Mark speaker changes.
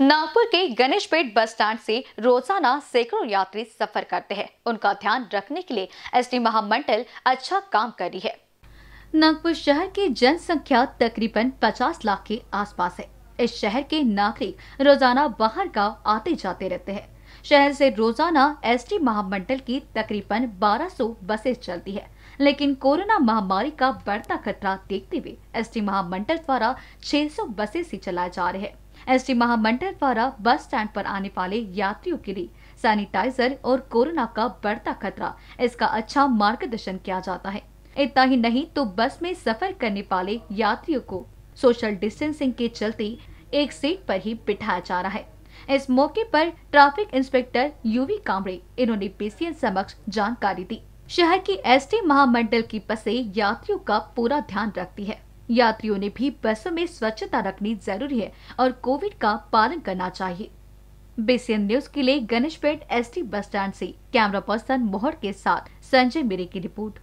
Speaker 1: नागपुर के Ganeshpeth bus stand से रोजाना सैकड़ों यात्री सफर करते हैं उनका ध्यान रखने के लिए एसटी महामंडल अच्छा काम कर रही है नागपुर शहर की जनसंख्या तकरीबन 50 लाख के आसपास है इस शहर के नागरिक रोजाना बाहर गाँव आते जाते रहते हैं शहर से रोजाना एसटी महामंडल की तकरीबन 1200 बसें चलती है लेकिन कोरोना महामारी का बढ़ता खतरा देखते हुए एसटी महामंडल द्वारा 600 बसे ऐसी चलाए जा रहे हैं एसटी महामंडल द्वारा बस स्टैंड पर आने वाले यात्रियों के लिए सैनिटाइजर और कोरोना का बढ़ता खतरा इसका अच्छा मार्गदर्शन किया जाता है इतना ही नहीं तो बस में सफर करने वाले यात्रियों को सोशल डिस्टेंसिंग के चलते एक सीट पर ही बिठाया जा रहा है इस मौके पर ट्रैफिक इंस्पेक्टर यूवी कांबड़े इन्होंने पीसीएन समक्ष जानकारी दी शहर की एसटी महामंडल की बसें यात्रियों का पूरा ध्यान रखती है यात्रियों ने भी बसों में स्वच्छता रखनी जरूरी है और कोविड का पालन करना चाहिए बेसियन न्यूज के लिए गणेश पेट एस बस स्टैंड ऐसी कैमरा पर्सन मोहर के साथ संजय मेरे की रिपोर्ट